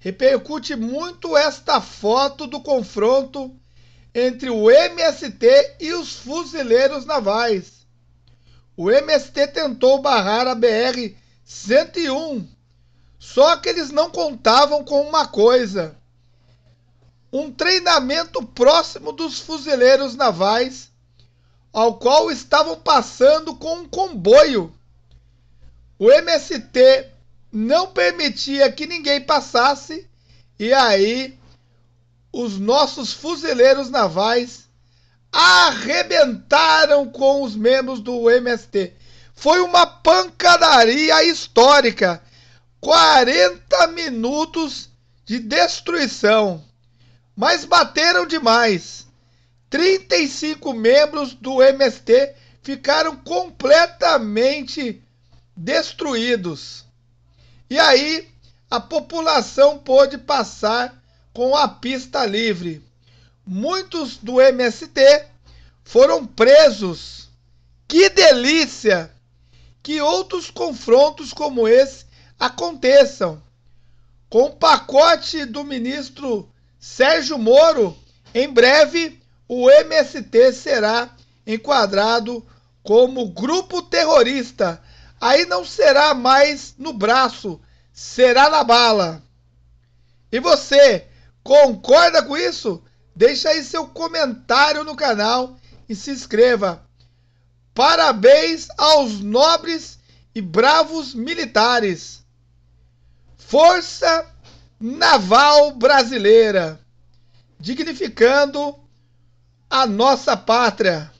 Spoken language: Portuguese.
Repercute muito esta foto do confronto entre o MST e os fuzileiros navais. O MST tentou barrar a BR 101, só que eles não contavam com uma coisa: um treinamento próximo dos fuzileiros navais, ao qual estavam passando com um comboio. O MST não permitia que ninguém passasse, e aí os nossos fuzileiros navais arrebentaram com os membros do MST. Foi uma pancadaria histórica. 40 minutos de destruição. Mas bateram demais. 35 membros do MST ficaram completamente destruídos. E aí a população pôde passar com a pista livre. Muitos do MST foram presos. Que delícia! Que outros confrontos como esse aconteçam. Com o pacote do ministro Sérgio Moro, em breve o MST será enquadrado como grupo terrorista Aí não será mais no braço, será na bala. E você, concorda com isso? Deixa aí seu comentário no canal e se inscreva. Parabéns aos nobres e bravos militares. Força Naval Brasileira, dignificando a nossa pátria.